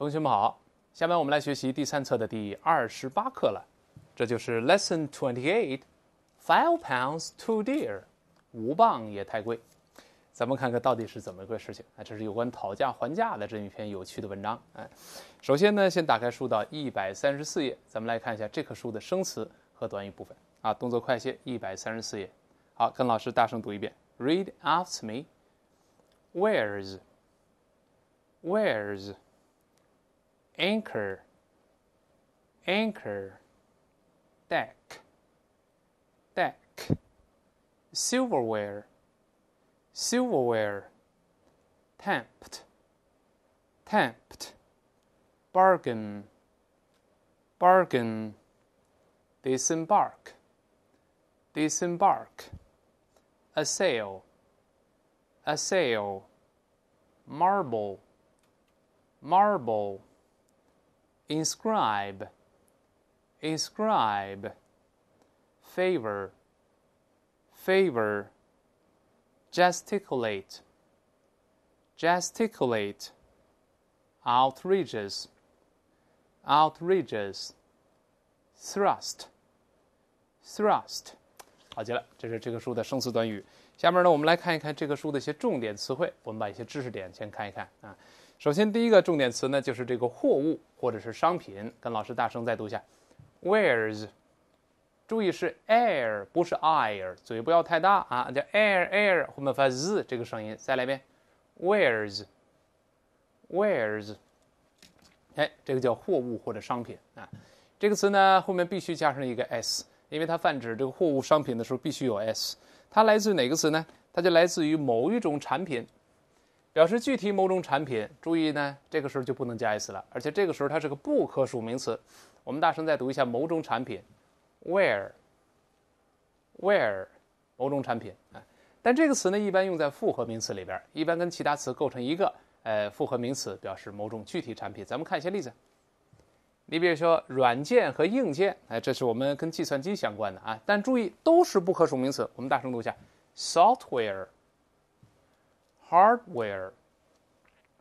同学们好，下面我们来学习第三册的第二十八课了，这就是 Lesson Twenty Eight，Five Pounds Too Dear，五磅也太贵。咱们看看到底是怎么一个事情啊？这是有关讨价还价的这么一篇有趣的文章。哎，首先呢，先打开书到一百三十四页，咱们来看一下这棵树的生词和短语部分啊。动作快些，一百三十四页。好，跟老师大声读一遍：Read after me，Where's，Where's？anchor, anchor, deck, deck, silverware, silverware, tempt, tempt, bargain, bargain, disembark, disembark, A sail, marble, marble, inscribe, inscribe, favor, favor, gesticulate, gesticulate, outrageous, outrageous, thrust, thrust。好极了，这是这个书的生词短语。下面呢，我们来看一看这个书的一些重点词汇。我们把一些知识点先看一看啊。首先，第一个重点词呢，就是这个货物或者是商品。跟老师大声再读一下，wares，注意是 air 不是 ir，嘴不要太大啊，叫 air air，后面发 z 这个声音，再来一遍，wares，wares，哎，这个叫货物或者商品啊。这个词呢，后面必须加上一个 s，因为它泛指这个货物商品的时候必须有 s。它来自哪个词呢？它就来自于某一种产品。表示具体某种产品，注意呢，这个时候就不能加 s 了，而且这个时候它是个不可数名词。我们大声再读一下“某种产品 ”，where，where，某种产品啊。但这个词呢，一般用在复合名词里边，一般跟其他词构成一个呃复合名词，表示某种具体产品。咱们看一些例子，你比如说软件和硬件，哎，这是我们跟计算机相关的啊。但注意，都是不可数名词。我们大声读一下：software。Hardware，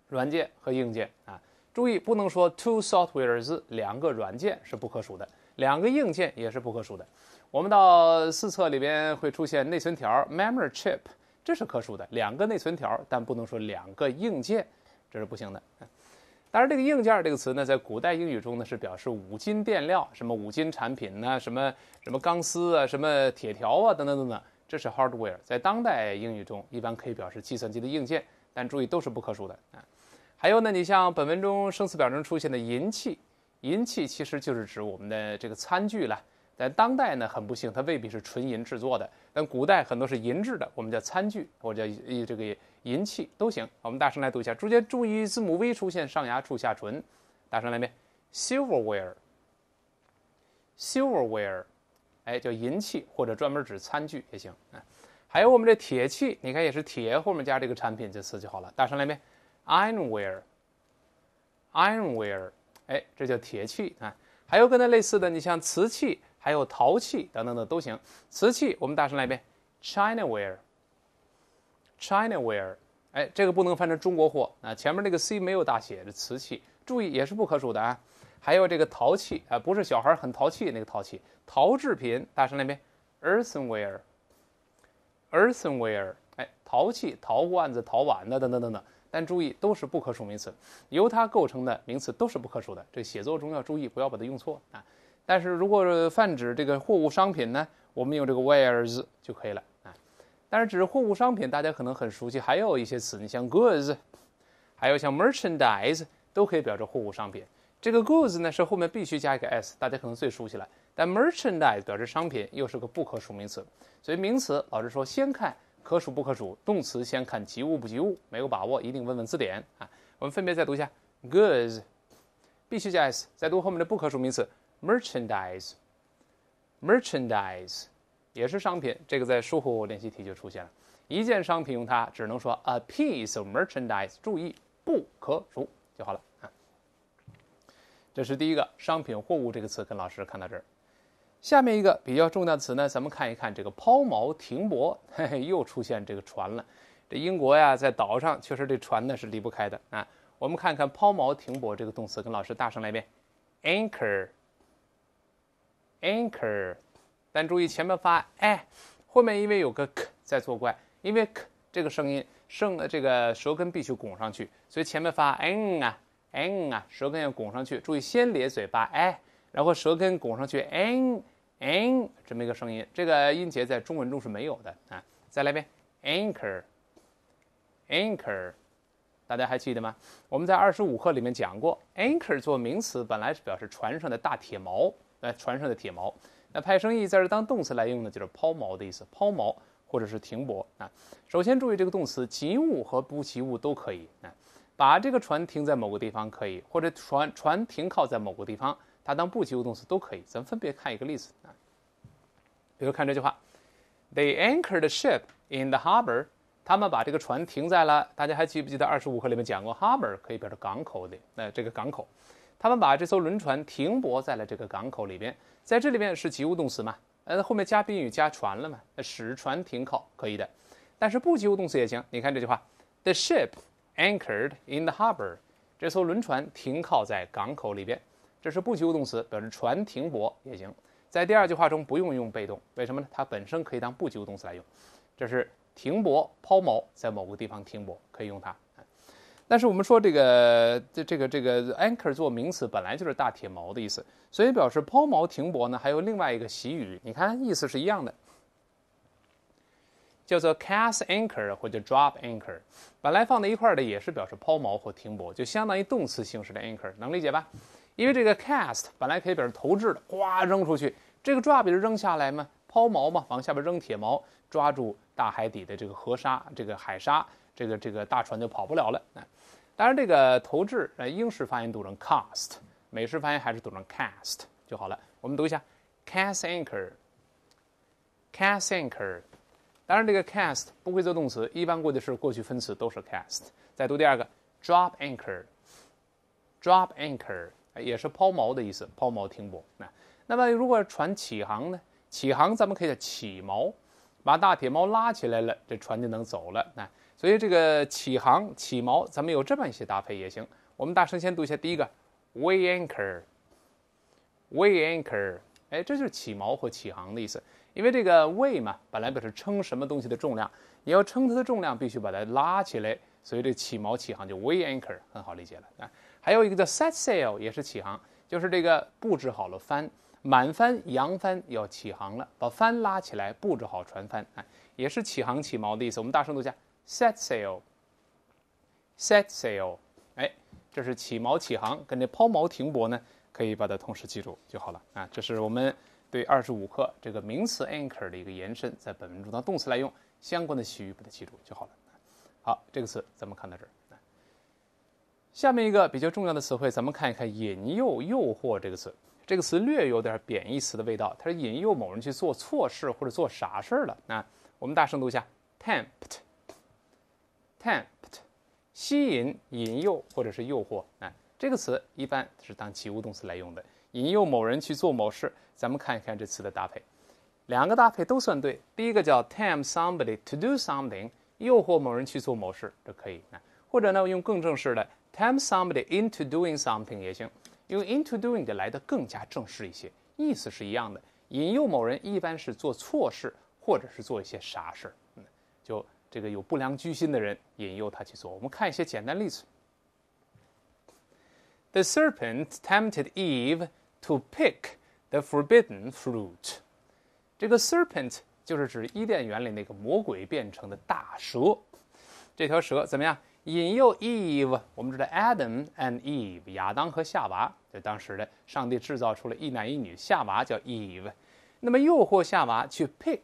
软件和硬件啊，注意不能说 two softwares，两个软件是不可数的，两个硬件也是不可数的。我们到四册里边会出现内存条 （memory chip），这是可数的，两个内存条，但不能说两个硬件，这是不行的。当然，这个硬件这个词呢，在古代英语中呢是表示五金、电料，什么五金产品呢，什么什么钢丝啊，什么铁条啊，等等等等。这是 hardware，在当代英语中一般可以表示计算机的硬件，但注意都是不可数的啊。还有呢，你像本文中生词表中出现的银器，银器其实就是指我们的这个餐具了。但当代呢，很不幸，它未必是纯银制作的。但古代很多是银制的，我们叫餐具或者叫这个银器都行。我们大声来读一下，注意字母 v 出现上牙触下唇。大声来遍，silverware，silverware。哎，叫银器或者专门指餐具也行啊。还有我们这铁器，你看也是铁后面加这个产品这词就好了。大声来一遍，Ironware。Ironware，哎，这叫铁器啊。还有跟它类似的，你像瓷器，还有陶器等等的都行。瓷器我们大声来一遍，China ware。China ware，哎，这个不能翻成中国货啊，前面那个 C 没有大写的瓷器，注意也是不可数的啊。还有这个陶器啊，不是小孩很淘气那个陶器，陶制品。大声那边，earthenware。earthenware，哎，陶器、陶罐子、陶碗的等等等等。但注意，都是不可数名词，由它构成的名词都是不可数的。这写作中要注意，不要把它用错啊。但是如果泛指这个货物商品呢，我们用这个 wares 就可以了啊。但是指货物商品，大家可能很熟悉，还有一些词，你像 goods，还有像 merchandise，都可以表示货物商品。这个 goods 呢是后面必须加一个 s，大家可能最熟悉了。但 merchandise 表示商品，又是个不可数名词，所以名词老师说先看可数不可数，动词先看及物不及物，没有把握一定问问字典啊。我们分别再读一下，goods 必须加 s，再读后面的不可数名词 merchandise，merchandise 也是商品，这个在书后练习题就出现了，一件商品用它只能说 a piece of merchandise，注意不可数就好了啊。这是第一个“商品货物”这个词，跟老师看到这儿。下面一个比较重要的词呢，咱们看一看这个“抛锚停泊”，嘿 嘿，又出现这个船了。这英国呀，在岛上确实这船呢是离不开的啊。我们看看“抛锚停泊”这个动词，跟老师大声来一遍：anchor，anchor。但注意前面发“哎，后面因为有个 “k” 在作怪，因为 “k” 这个声音，声这个舌根必须拱上去，所以前面发 “n” 啊。ng 啊，舌根要拱上去，注意先咧嘴巴，哎，然后舌根拱上去，ng ng 这么一个声音，这个音节在中文中是没有的啊。再来一遍，anchor anchor，大家还记得吗？我们在二十五课里面讲过，anchor 做名词本来是表示船上的大铁锚，哎，船上的铁锚。那派生意在这当动词来用呢，就是抛锚的意思，抛锚或者是停泊啊。首先注意这个动词，及物和不及物都可以啊。把这个船停在某个地方可以，或者船船停靠在某个地方，它当不及物动词都可以。咱们分别看一个例子啊，比如看这句话：They anchored the ship in the harbor。他们把这个船停在了。大家还记不记得二十五课里面讲过，harbor 可以表示港口的，呃，这个港口。他们把这艘轮船停泊在了这个港口里边。在这里面是及物动词嘛？呃，后面加宾语加船了嘛？使船停靠可以的，但是不及物动词也行。你看这句话：The ship。Anchored in the harbor，这艘轮船停靠在港口里边。这是不及物动词，表示船停泊也行。在第二句话中不用用被动，为什么呢？它本身可以当不及物动词来用，这是停泊、抛锚，在某个地方停泊可以用它。但是我们说这个这这个这个 anchor 做名词本来就是大铁锚的意思，所以表示抛锚停泊呢，还有另外一个习语，你看意思是一样的。叫做 cast anchor 或者 drop anchor，本来放在一块儿的，也是表示抛锚或停泊，就相当于动词形式的 anchor，能理解吧？因为这个 cast 本来可以表示投掷的，哗扔出去；这个 drop 是扔下来嘛，抛锚嘛，往下边扔铁锚，抓住大海底的这个河沙、这个海沙，这个这个大船就跑不了了。当然，这个投掷，呃，英式发音读成 cast，美式发音还是读成 cast 就好了。我们读一下 cast anchor，cast anchor。当然，这个 cast 不会做动词，一般过的是过去分词，都是 cast。再读第二个，drop anchor，drop anchor 也是抛锚的意思，抛锚停泊。那，那么如果船起航呢？起航咱们可以叫起锚，把大铁锚拉起来了，这船就能走了。那，所以这个起航、起锚，咱们有这么一些搭配也行。我们大声先读一下第一个，weigh anchor，weigh anchor，哎，这就是起锚或起航的意思。因为这个 weigh 嘛，本来表示称什么东西的重量，你要称它的重量，必须把它拉起来，所以这起锚起航就 weigh anchor 很好理解了啊。还有一个叫 set sail 也是起航，就是这个布置好了帆，满帆、扬帆要起航了，把帆拉起来，布置好船帆啊，也是起航起锚的意思。我们大声读一下：set sail，set sail，哎，这是起锚起航，跟这抛锚停泊呢，可以把它同时记住就好了啊。这是我们。对二十五课这个名词 anchor 的一个延伸，在本文中当动词来用，相关的习语把它记住就好了。好，这个词咱们看到这儿。下面一个比较重要的词汇，咱们看一看“引诱、诱惑”这个词。这个词略有点贬义词的味道，它是引诱某人去做错事或者做傻事儿了。啊，我们大声读一下：tempt，tempt，吸引、引诱或者是诱惑。啊，这个词一般是当及物动词来用的。引诱某人去做某事，咱们看一看这词的搭配，两个搭配都算对。第一个叫 tempt somebody to do something，诱惑某人去做某事，这可以啊。或者呢，用更正式的 tempt somebody into doing something 也行，用 into doing 来的更加正式一些，意思是一样的。引诱某人一般是做错事，或者是做一些傻事儿，嗯，就这个有不良居心的人，引诱他去做。我们看一些简单例子：The serpent tempted Eve. to pick the forbidden fruit，这个 serpent 就是指伊甸园里那个魔鬼变成的大蛇。这条蛇怎么样引诱 Eve？我们知道 Adam and Eve，亚当和夏娃，在当时的上帝制造出了一男一女。夏娃叫 Eve，那么诱惑夏娃去 pick，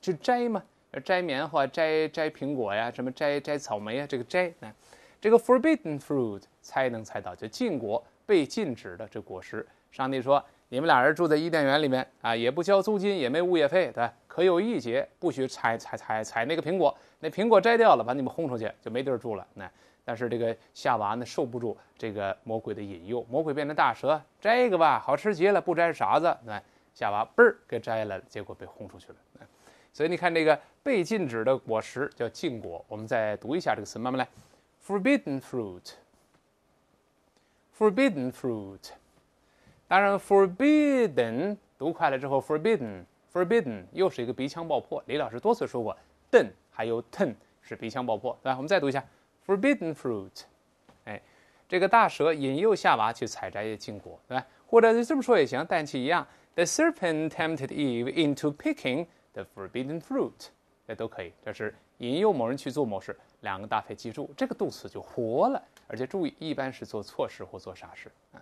去摘嘛，摘棉花、摘摘苹果呀，什么摘摘草莓啊？这个摘呢，这个 forbidden fruit 猜能猜到，就禁果，被禁止的这果实。上帝说：“你们俩人住在伊甸园里面啊，也不交租金，也没物业费，对可有一节不许采采采采那个苹果，那苹果摘掉了，把你们轰出去就没地儿住了。那但是这个夏娃呢，受不住这个魔鬼的引诱，魔鬼变成大蛇，摘一个吧，好吃极了，不摘傻子。那夏娃嘣儿给摘了，结果被轰出去了。所以你看，这个被禁止的果实叫禁果。我们再读一下这个词，慢慢来，Forbidden fruit，Forbidden fruit。”当然，forbidden 读快了之后，forbidden，forbidden 又是一个鼻腔爆破。李老师多次说过，den 还有 ten 是鼻腔爆破，对吧？我们再读一下，forbidden fruit，哎，这个大蛇引诱夏娃去采摘禁果，对吧？或者这么说也行，但其一样，the serpent tempted Eve into picking the forbidden fruit，这都可以。这是引诱某人去做某事，两个搭配记住，这个动词就活了。而且注意，一般是做错事或做傻事啊。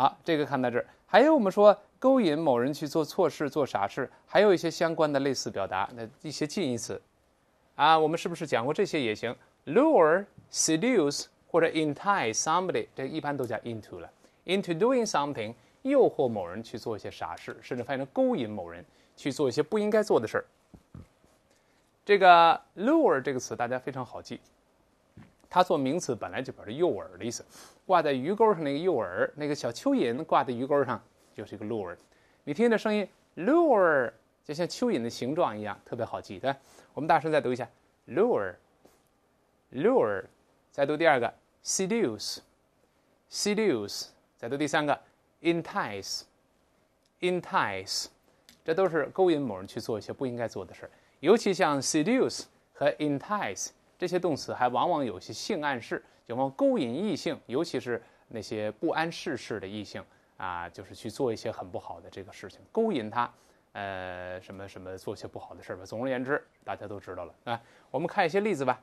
好，这个看到这儿，还有我们说勾引某人去做错事、做傻事，还有一些相关的类似表达，那一些近义词，啊，我们是不是讲过这些也行？Lure, seduce 或者 entice somebody，这一般都加 into 了，into doing something，诱惑某人去做一些傻事，甚至翻译成勾引某人去做一些不应该做的事儿。这个 lure 这个词大家非常好记。它做名词本来就表示诱饵的意思，挂在鱼钩上那个诱饵，那个小蚯蚓挂在鱼钩上就是一个 lure。你听这声音，lure 就像蚯蚓的形状一样，特别好记，对吧？我们大声再读一下 lure，lure，再读第二个 seduce，seduce，再读第三个 entice，entice，这都是勾引某人去做一些不应该做的事儿，尤其像 seduce 和 entice。这些动词还往往有些性暗示，就往勾引异性，尤其是那些不谙世事的异性啊，就是去做一些很不好的这个事情，勾引他，呃，什么什么，做些不好的事儿吧。总而言之，大家都知道了啊。我们看一些例子吧。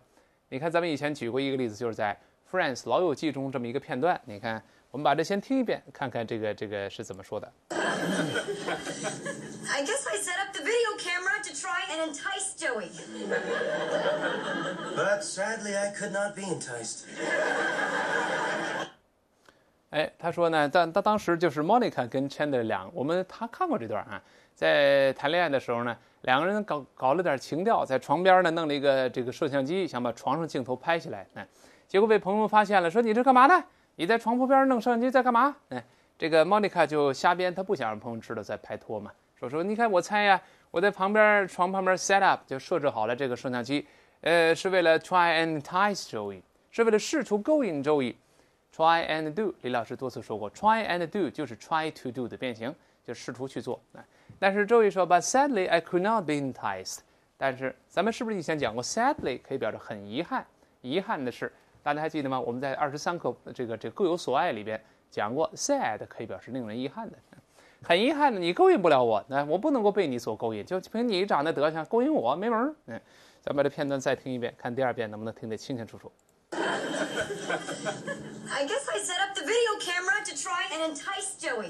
你看，咱们以前举过一个例子，就是在《Friends》老友记中这么一个片段，你看。我们把这先听一遍，看看这个这个是怎么说的。I guess I set up the video camera to try and entice Joey, but sadly I could not be enticed. 哎，他说呢，当当当时就是 Monica 跟 Chandler 两，我们他看过这段啊，在谈恋爱的时候呢，两个人搞搞了点情调，在床边呢弄了一个这个摄像机，想把床上镜头拍下来，哎，结果被朋友发现了，说你这干嘛呢？你在床铺边弄摄像机在干嘛？哎，这个莫妮卡就瞎编，她不想让朋友知道在拍拖嘛。说说，你看我猜呀，我在旁边床旁边 set up 就设置好了这个摄像机，呃，是为了 try and entice y 是为了试图勾引 Joey。try and do，李老师多次说过，try and do 就是 try to do 的变形，就试图去做。但是 Joey 说，but sadly I could not be enticed。但是咱们是不是以前讲过，sadly 可以表示很遗憾，遗憾的是。大家还记得吗？我们在二十三课这个“这个各有所爱”里边讲过，sad 可以表示令人遗憾的，很遗憾的，你勾引不了我，那我不能够被你所勾引，就凭你长那德行，勾引我没门儿。嗯，咱们把这片段再听一遍，看第二遍能不能听得清清楚楚。I guess I set up the video camera to try and entice Joey,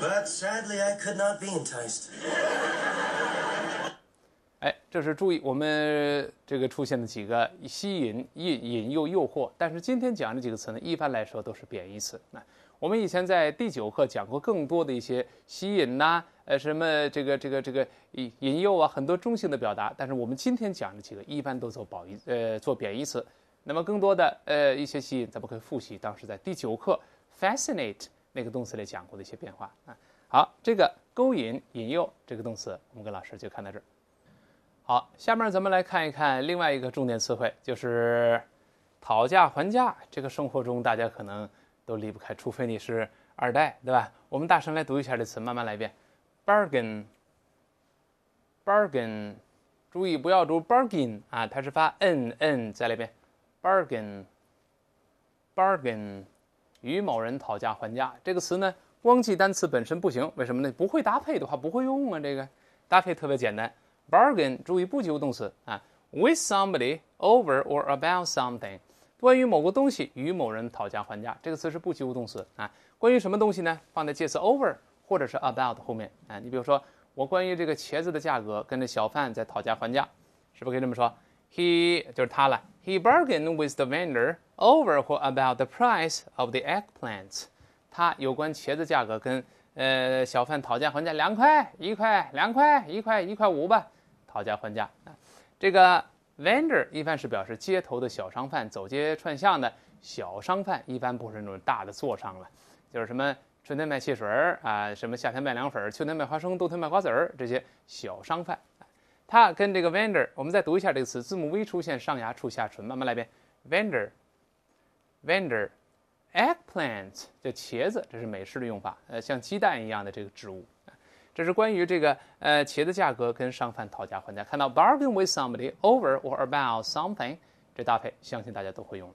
but sadly I could not be enticed. 这是注意，我们这个出现的几个吸引、引引诱、诱惑，但是今天讲这几个词呢，一般来说都是贬义词。那我们以前在第九课讲过更多的一些吸引呐，呃，什么这个这个这个引引诱啊，很多中性的表达。但是我们今天讲的几个，一般都做褒义，呃，做贬义词。那么更多的呃一些吸引，咱们可以复习当时在第九课 fascinate 那个动词里讲过的一些变化啊。好，这个勾引、引诱这个动词，我们跟老师就看到这儿。好，下面咱们来看一看另外一个重点词汇，就是讨价还价。这个生活中大家可能都离不开，除非你是二代，对吧？我们大声来读一下这词，慢慢来一遍。Bargain，bargain，注意不要读 bargain 啊，它是发 n n 在里边。Bargain，bargain，与某人讨价还价。这个词呢，光记单词本身不行，为什么呢？不会搭配的话不会用啊。这个搭配特别简单。Bargain，注意不及物动词啊。With somebody over or about something，关于某个东西与某人讨价还价，这个词是不及物动词啊。关于什么东西呢？放在介词 over 或者是 about 后面啊。你比如说，我关于这个茄子的价格，跟着小贩在讨价还价，是不是可以这么说？He 就是他了。He bargained with the vendor over or about the price of the eggplants。他有关茄子价格跟呃小贩讨价还价，两块一块，两块一块，一块五吧。讨价还价啊，这个 vendor 一般是表示街头的小商贩，走街串巷的小商贩，一般不是那种大的做商了，就是什么春天卖汽水儿啊，什么夏天卖凉粉儿，秋天卖花生，冬天卖瓜子儿这些小商贩。他跟这个 vendor，我们再读一下这个词，字母 V 出现上牙触下唇，慢慢来一遍，vendor，vendor，eggplants 叫茄子，这是美式的用法，呃，像鸡蛋一样的这个植物。这是关于这个呃茄子价格跟商贩讨价还价，看到 bargain with somebody over or about something 这搭配相信大家都会用了。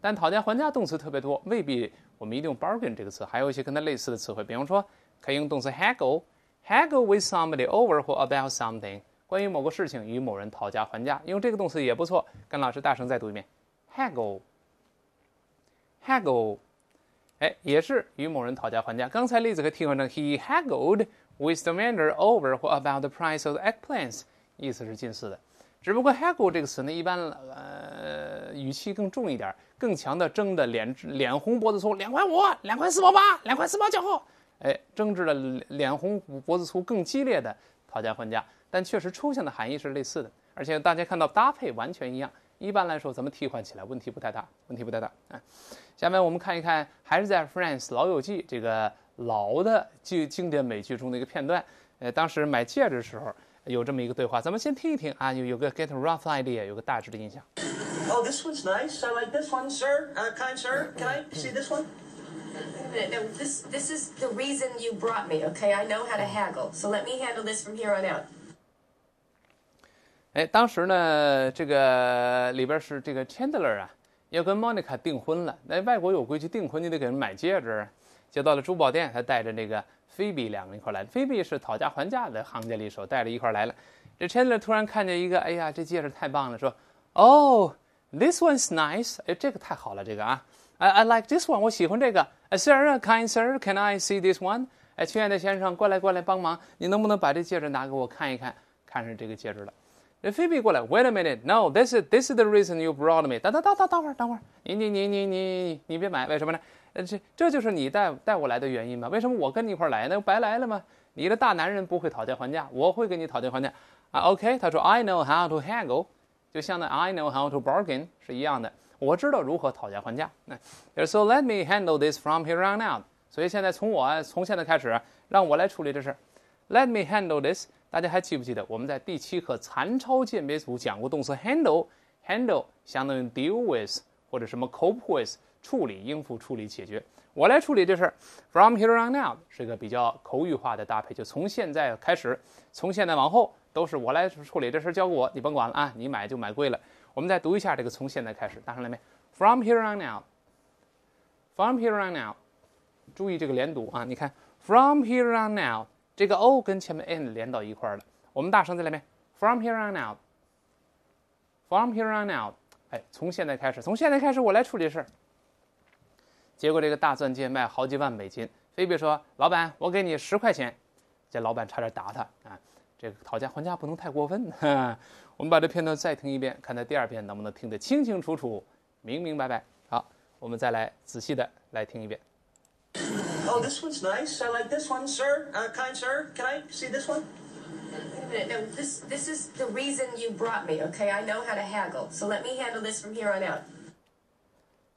但讨价还价动词特别多，未必我们一定用 bargain 这个词，还有一些跟它类似的词汇，比方说可以用动词 haggle，haggle with somebody over or about something 关于某个事情与某人讨价还价，用这个动词也不错。跟老师大声再读一遍，haggle，haggle，哎，也是与某人讨价还价。刚才例子可以替换成 he haggled。With t h e m a n d e r over or about the price of eggplants，意思是近似的，只不过 “haggle” 这个词呢，一般呃语气更重一点，更强的争的脸脸红脖子粗，两块五，两块四毛八，两块四毛九哎，争执的脸红脖子粗更激烈的讨价还价，但确实出现的含义是类似的，而且大家看到搭配完全一样，一般来说咱们替换起来问题不太大，问题不太大啊。下面我们看一看，还是在 France 老友记这个。老的经经典美剧中的一个片段，呃，当时买戒指的时候有这么一个对话，咱们先听一听啊，有有个 get a rough idea，有个大致的印象。Oh, this one's nice. I like this one, sir. Kind sir, can I see this one? w a a m n o t This this is the reason you brought me. Okay, I know how to haggle, so let me handle this from here on out. 哎，当时呢，这个里边是这个 Chandler 啊，要跟 Monica 订婚了。那外国有规矩，订婚你得给人买戒指就到了珠宝店，他带着那个菲比两个人一块来的。菲比是讨价还价的行家里手，带着一块来了。这 Chandler 突然看见一个，哎呀，这戒指太棒了，说：“Oh, this one's nice。”哎，这个太好了，这个啊，I like this one，我喜欢这个。Sir, kind sir, can I see this one？哎，亲爱的先生，过来过来帮忙，你能不能把这戒指拿给我看一看？看上这个戒指了。这菲比过来，Wait a minute, no, this this is the reason you brought me。等等等等，等会儿等会儿，你你你你你你别买，为什么呢？呃，这这就是你带带我来的原因吗？为什么我跟你一块来呢？白来了吗？你的大男人不会讨价还价，我会跟你讨价还价啊。OK，他说 I know how to haggle，就相当 I know how to bargain 是一样的，我知道如何讨价还价。那，s o let me handle this from here on now。所以现在从我从现在开始，让我来处理这事儿。Let me handle this。大家还记不记得我们在第七课残超鉴别组讲过动词 handle？handle 相当于 deal with 或者什么 cope with。处理应付处理解决，我来处理这事儿。From here on now 是一个比较口语化的搭配，就从现在开始，从现在往后都是我来处理这事儿，交给我，你甭管了啊！你买就买贵了。我们再读一下这个“从现在开始”，大声点，没？From here on now，From here on now，注意这个连读啊！你看，From here on now 这个 o 跟前面 n 连到一块儿了。我们大声再来没 f r o m here on now，From here on now，哎，从现在开始，从现在开始我来处理事儿。结果这个大钻戒卖好几万美金，菲比说：“老板，我给你十块钱。”这老板差点打他啊！这个讨价还价不能太过分。我们把这片段再听一遍，看他第二遍能不能听得清清楚楚、明明白白。好，我们再来仔细的来听一遍。Oh, this one's nice. I like this one, sir. Kind sir, can I see this one? e No, this this is the reason you brought me. Okay, I know how to haggle. So let me handle this from here on out.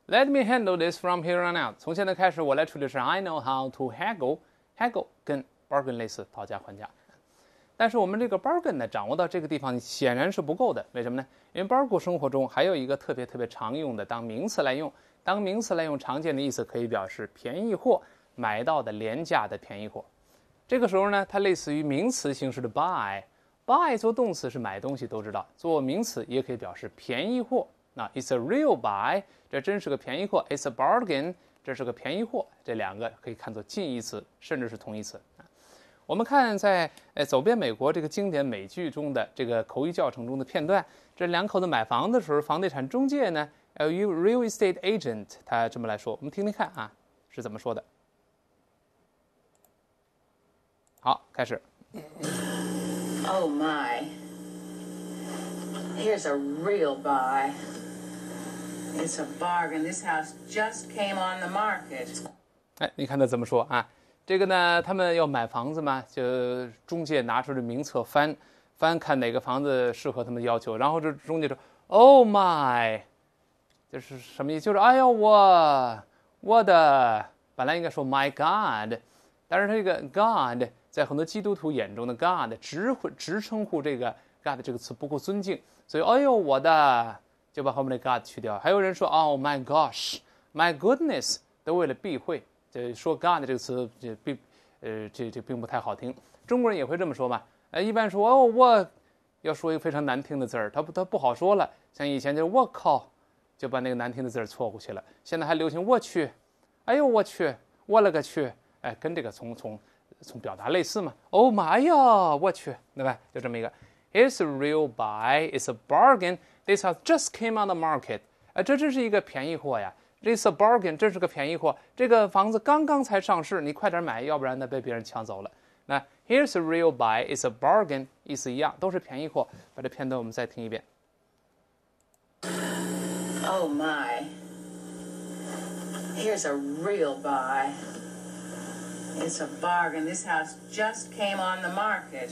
Let me handle this from here on out. 从现在开始我来处理。是 I know how to haggle, haggle 跟 bargain 类似，讨价还价。但是我们这个 bargain 呢，掌握到这个地方显然是不够的。为什么呢？因为 bargain 生活中还有一个特别特别常用的，当名词来用，当名词来用，常见的意思可以表示便宜货，买到的廉价的便宜货。这个时候呢，它类似于名词形式的 buy，buy 做动词是买东西都知道，做名词也可以表示便宜货。那 it's a real buy，这真是个便宜货；it's a bargain，这是个便宜货。这两个可以看作近义词，甚至是同义词啊。我们看，在呃走遍美国这个经典美剧中的这个口语教程中的片段，这两口子买房的时候，房地产中介呢，呃，u real estate agent，他这么来说，我们听听看啊是怎么说的。好，开始。Oh my, here's a real buy. It's a bargain. This house just came on the market. 哎，你看他怎么说啊？这个呢，他们要买房子嘛，就中介拿出这名册翻翻，看哪个房子适合他们的要求。然后这中介说：“Oh my！” 就是什么意思？就是哎呦我我的，本来应该说 “My God”，但是他这个 “God” 在很多基督徒眼中的 “God”，直会直称呼这个 “God” 这个词不够尊敬，所以哎呦，我的。就把后面的 God 去掉。还有人说 Oh my gosh, my goodness，都为了避讳，这说 God 这个词，这并呃，这这并不太好听。中国人也会这么说嘛？呃，一般说哦，我要说一个非常难听的字儿，他不，他不好说了。像以前就是我靠，就把那个难听的字儿错过去了。现在还流行我去，哎呦我去，我勒个去！哎，跟这个从从从表达类似嘛？Oh my 呀，我去，对吧？就这么一个。It's a real buy. It's a bargain. This house just came on the market。哎，这真是一个便宜货呀！This a bargain，这是个便宜货。这个房子刚刚才上市，你快点买，要不然呢被别人抢走了。那 Here's a real it's a bargain，意思一样，都是便宜货。把这片段我们再听一遍。Oh my！Here's a real It's a bargain. This house just came on the market.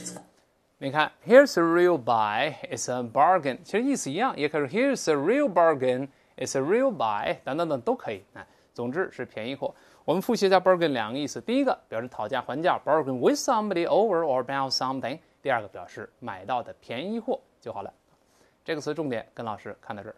你看，Here's a real buy, it's a bargain。其实意思一样，也可以 Here's a real bargain, it's a real buy，等等等都可以。那总之是便宜货。我们复习一下 bargain 两个意思：第一个表示讨价还价，bargain with somebody over or about something；第二个表示买到的便宜货就好了。这个词重点跟老师看到这儿。